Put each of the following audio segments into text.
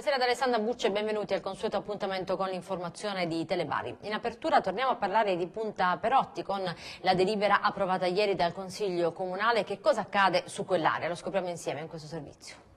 Buonasera ad Alessandra Bucce e benvenuti al consueto appuntamento con l'informazione di Telebari. In apertura torniamo a parlare di Punta Perotti con la delibera approvata ieri dal Consiglio Comunale. Che cosa accade su quell'area? Lo scopriamo insieme in questo servizio.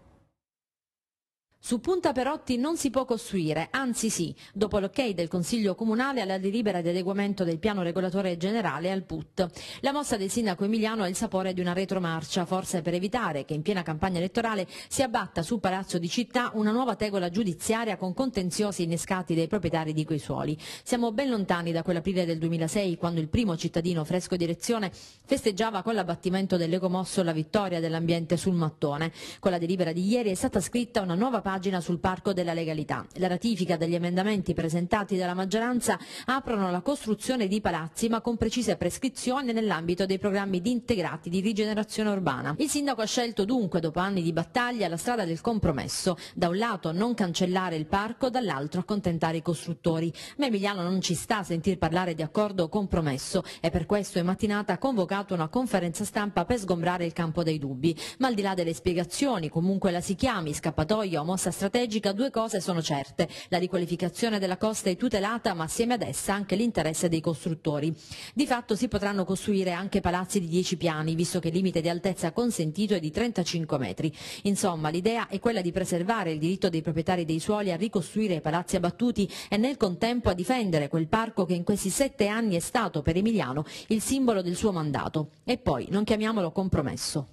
Su Punta Perotti non si può costruire, anzi sì, dopo l'ok del Consiglio Comunale alla delibera di adeguamento del piano regolatore generale al PUT. La mossa del sindaco Emiliano ha il sapore di una retromarcia, forse per evitare che in piena campagna elettorale si abbatta su Palazzo di Città una nuova tegola giudiziaria con contenziosi innescati dai proprietari di quei suoli. Siamo ben lontani da quell'aprile del 2006, quando il primo cittadino fresco di elezione festeggiava con l'abbattimento dell'ecomosso la vittoria dell'ambiente sul mattone. Con la delibera di ieri è stata scritta una nuova parte pagina sul Parco della Legalità. La ratifica degli emendamenti presentati dalla maggioranza aprono la costruzione di palazzi ma con precise prescrizioni nell'ambito dei programmi di integrati di rigenerazione urbana. Il sindaco ha scelto dunque, dopo anni di battaglia, la strada del compromesso. Da un lato non cancellare il parco, dall'altro accontentare i costruttori. Ma Emiliano non ci sta a sentir parlare di accordo o compromesso e per questo è mattinata ha convocato una conferenza stampa per sgombrare il campo dei dubbi. Ma al di là delle spiegazioni, comunque la si chiami, scappatoia, omosessualità, massa strategica, due cose sono certe. La riqualificazione della costa è tutelata, ma assieme ad essa anche l'interesse dei costruttori. Di fatto si potranno costruire anche palazzi di 10 piani, visto che il limite di altezza consentito è di 35 metri. Insomma, l'idea è quella di preservare il diritto dei proprietari dei suoli a ricostruire i palazzi abbattuti e nel contempo a difendere quel parco che in questi sette anni è stato per Emiliano il simbolo del suo mandato. E poi, non chiamiamolo compromesso.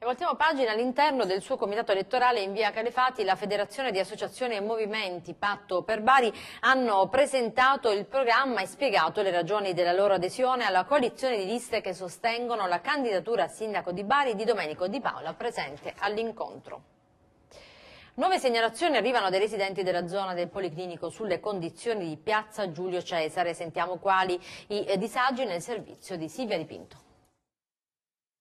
E voltiamo pagina all'interno del suo comitato elettorale in via Calefati la Federazione di Associazioni e Movimenti Patto per Bari hanno presentato il programma e spiegato le ragioni della loro adesione alla coalizione di liste che sostengono la candidatura a sindaco di Bari di Domenico Di Paola presente all'incontro. Nuove segnalazioni arrivano dai residenti della zona del Policlinico sulle condizioni di piazza Giulio Cesare. Sentiamo quali i disagi nel servizio di Silvia Dipinto.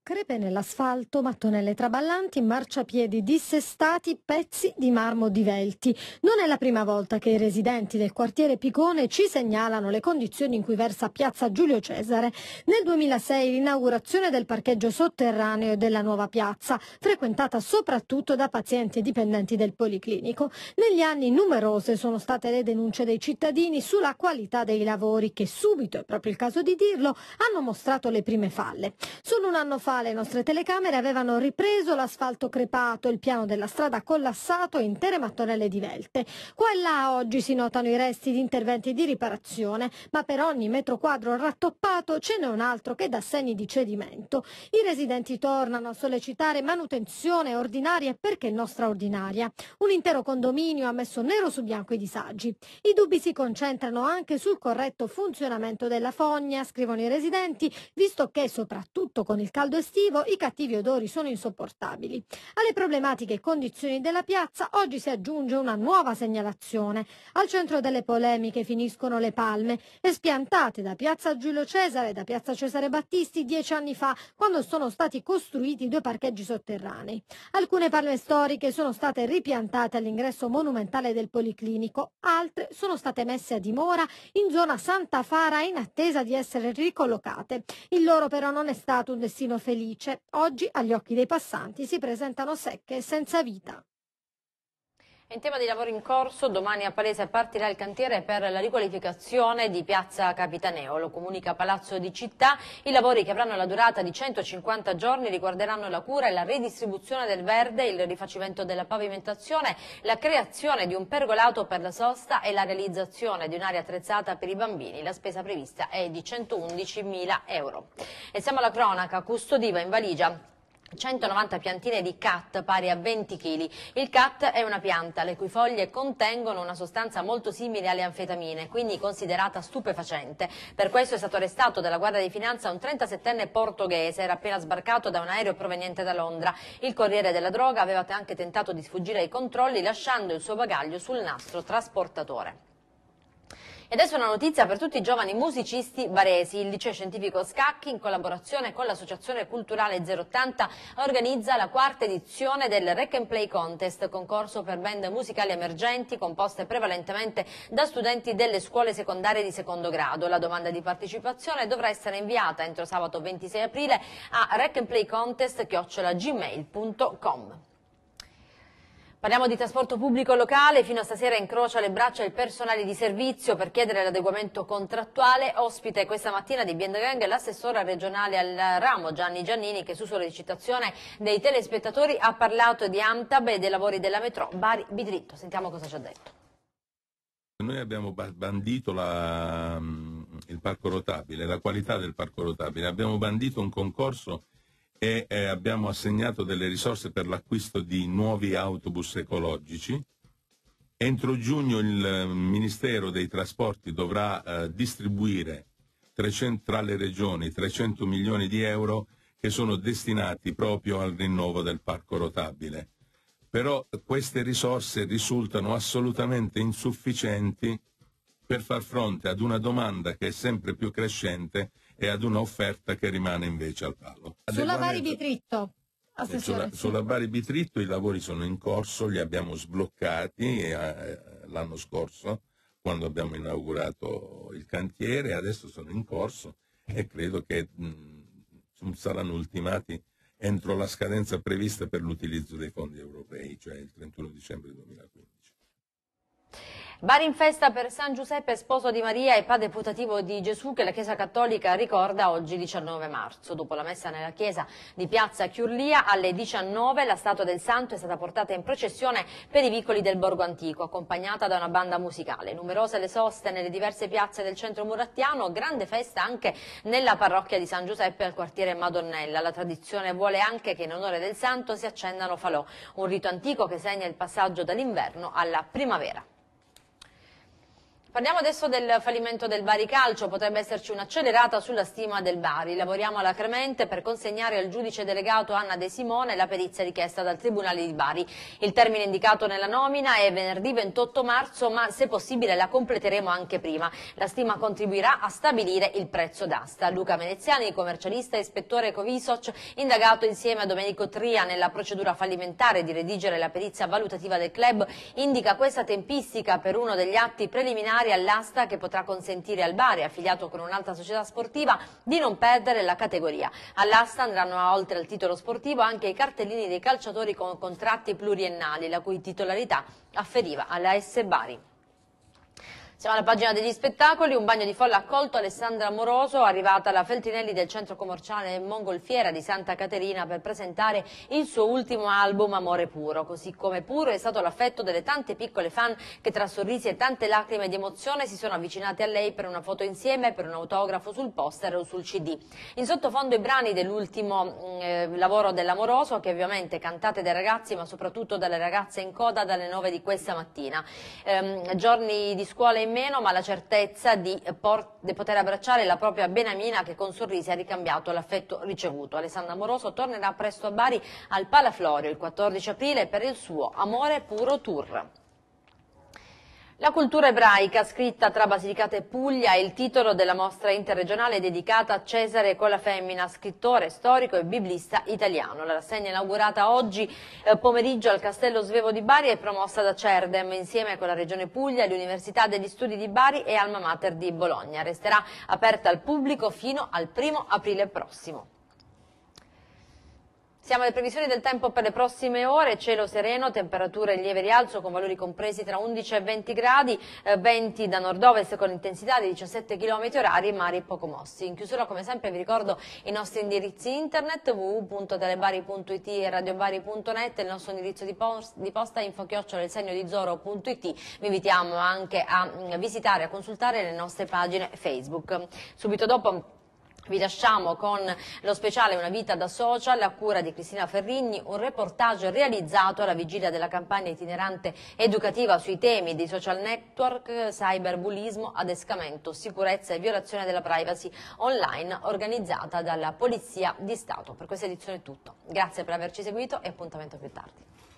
Crepe nell'asfalto, mattonelle traballanti, marciapiedi dissestati, pezzi di marmo divelti. Non è la prima volta che i residenti del quartiere Picone ci segnalano le condizioni in cui versa piazza Giulio Cesare. Nel 2006 l'inaugurazione del parcheggio sotterraneo della nuova piazza, frequentata soprattutto da pazienti e dipendenti del Policlinico. Negli anni numerose sono state le denunce dei cittadini sulla qualità dei lavori che subito, è proprio il caso di dirlo, hanno mostrato le prime falle. Solo un anno fa le nostre telecamere avevano ripreso l'asfalto crepato, il piano della strada collassato e intere mattonelle divelte. Qua e là oggi si notano i resti di interventi di riparazione, ma per ogni metro quadro rattoppato ce n'è un altro che dà segni di cedimento. I residenti tornano a sollecitare manutenzione ordinaria e perché non straordinaria. Un intero condominio ha messo nero su bianco i disagi. I dubbi si concentrano anche sul corretto funzionamento della fogna, scrivono i residenti, visto che soprattutto con il caldo esterno estivo i cattivi odori sono insopportabili. Alle problematiche e condizioni della piazza oggi si aggiunge una nuova segnalazione. Al centro delle polemiche finiscono le palme, espiantate da piazza Giulio Cesare e da piazza Cesare Battisti dieci anni fa, quando sono stati costruiti due parcheggi sotterranei. Alcune palme storiche sono state ripiantate all'ingresso monumentale del Policlinico, altre sono state messe a dimora in zona Santa Fara in attesa di essere ricollocate. Il loro però non è stato un destino felice felice, oggi agli occhi dei passanti si presentano secche e senza vita. In tema di lavori in corso, domani a Palese partirà il cantiere per la riqualificazione di Piazza Capitaneo. Lo comunica Palazzo di Città. I lavori che avranno la durata di 150 giorni riguarderanno la cura e la redistribuzione del verde, il rifacimento della pavimentazione, la creazione di un pergolato per la sosta e la realizzazione di un'area attrezzata per i bambini. La spesa prevista è di 111 mila euro. E siamo alla cronaca, custodiva in valigia 190 piantine di cat pari a 20 kg. Il cat è una pianta le cui foglie contengono una sostanza molto simile alle anfetamine, quindi considerata stupefacente. Per questo è stato arrestato dalla Guardia di Finanza un 37enne portoghese, era appena sbarcato da un aereo proveniente da Londra. Il corriere della droga aveva anche tentato di sfuggire ai controlli lasciando il suo bagaglio sul nastro trasportatore. Ed adesso una notizia per tutti i giovani musicisti baresi. Il liceo scientifico Scacchi, in collaborazione con l'associazione culturale 080, organizza la quarta edizione del Rec and Play Contest, concorso per band musicali emergenti composte prevalentemente da studenti delle scuole secondarie di secondo grado. La domanda di partecipazione dovrà essere inviata entro sabato 26 aprile a recandplaycontest.gmail.com. Parliamo di trasporto pubblico locale, fino a stasera incrocia le braccia il personale di servizio per chiedere l'adeguamento contrattuale. Ospite questa mattina di Biendegang l'assessore regionale al ramo Gianni Giannini che su sollecitazione dei telespettatori ha parlato di Amtab e dei lavori della metro Bari Bidritto. Sentiamo cosa ci ha detto. Noi abbiamo bandito la, mm, il parco rotabile, la qualità del parco rotabile, abbiamo bandito un concorso e eh, abbiamo assegnato delle risorse per l'acquisto di nuovi autobus ecologici. Entro giugno il eh, Ministero dei Trasporti dovrà eh, distribuire 300, tra le regioni 300 milioni di euro che sono destinati proprio al rinnovo del parco rotabile. Però queste risorse risultano assolutamente insufficienti per far fronte ad una domanda che è sempre più crescente e ad un'offerta che rimane invece al palo. Sulla Bari Vitritto. Sulla, sulla Bari Bitritto i lavori sono in corso, li abbiamo sbloccati eh, l'anno scorso quando abbiamo inaugurato il cantiere, adesso sono in corso e credo che mh, mm, saranno ultimati entro la scadenza prevista per l'utilizzo dei fondi europei, cioè il 31 dicembre 2015. Bari in festa per San Giuseppe, sposo di Maria e padre putativo di Gesù che la Chiesa Cattolica ricorda oggi 19 marzo. Dopo la messa nella chiesa di Piazza Chiurlia alle 19 la statua del santo è stata portata in processione per i vicoli del Borgo Antico, accompagnata da una banda musicale. Numerose le soste nelle diverse piazze del centro murattiano, grande festa anche nella parrocchia di San Giuseppe al quartiere Madonnella. La tradizione vuole anche che in onore del santo si accendano falò, un rito antico che segna il passaggio dall'inverno alla primavera. Parliamo adesso del fallimento del Bari Calcio, potrebbe esserci un'accelerata sulla stima del Bari. Lavoriamo alla per consegnare al giudice delegato Anna De Simone la perizia richiesta dal Tribunale di Bari. Il termine indicato nella nomina è venerdì 28 marzo, ma se possibile la completeremo anche prima. La stima contribuirà a stabilire il prezzo d'asta. Luca Veneziani, commercialista e ispettore Covisoc, indagato insieme a Domenico Tria nella procedura fallimentare di redigere la perizia valutativa del club, indica questa tempistica per uno degli atti preliminari finanziaria all'asta che potrà consentire al Bari, affiliato con un'altra società sportiva, di non perdere la categoria. All'asta andranno oltre al titolo sportivo anche i cartellini dei calciatori con contratti pluriennali, la cui titolarità afferiva alla S Bari. Siamo alla pagina degli spettacoli, un bagno di folla accolto Alessandra Moroso, arrivata alla Feltinelli del centro commerciale Mongolfiera di Santa Caterina per presentare il suo ultimo album Amore Puro, così come puro è stato l'affetto delle tante piccole fan che tra sorrisi e tante lacrime di emozione si sono avvicinate a lei per una foto insieme, per un autografo sul poster o sul CD. In sottofondo i brani dell'ultimo mm, eh, lavoro dell'Amoroso che ovviamente cantate dai ragazzi ma soprattutto dalle ragazze in coda dalle 9 di questa mattina. Eh, giorni di scuola in nemmeno, ma la certezza di, eh, di poter abbracciare la propria Benamina che con sorrisi ha ricambiato l'affetto ricevuto. Alessandra Moroso tornerà presto a Bari al Palaflorio il 14 aprile per il suo Amore Puro Tour. La cultura ebraica scritta tra Basilicata e Puglia è il titolo della mostra interregionale dedicata a Cesare Colafemmina, scrittore, storico e biblista italiano. La rassegna inaugurata oggi eh, pomeriggio al Castello Svevo di Bari è promossa da Cerdem insieme con la Regione Puglia, l'Università degli Studi di Bari e Alma Mater di Bologna. Resterà aperta al pubblico fino al primo aprile prossimo. Siamo alle previsioni del tempo per le prossime ore, cielo sereno, temperature in lieve rialzo con valori compresi tra 11 e 20 gradi, eh, venti da nord-ovest con intensità di 17 km orari, mari poco mossi. In chiusura come sempre vi ricordo i nostri indirizzi internet www.telebari.it e radiobari.net, il nostro indirizzo di, post, di posta infochiocciolo il segno di zoro.it. Vi invitiamo anche a mm, visitare e a consultare le nostre pagine Facebook. Subito dopo vi lasciamo con lo speciale Una vita da social a cura di Cristina Ferrigni, un reportage realizzato alla vigilia della campagna itinerante educativa sui temi di social network, cyberbullismo, adescamento, sicurezza e violazione della privacy online organizzata dalla Polizia di Stato. Per questa edizione è tutto. Grazie per averci seguito e appuntamento più tardi.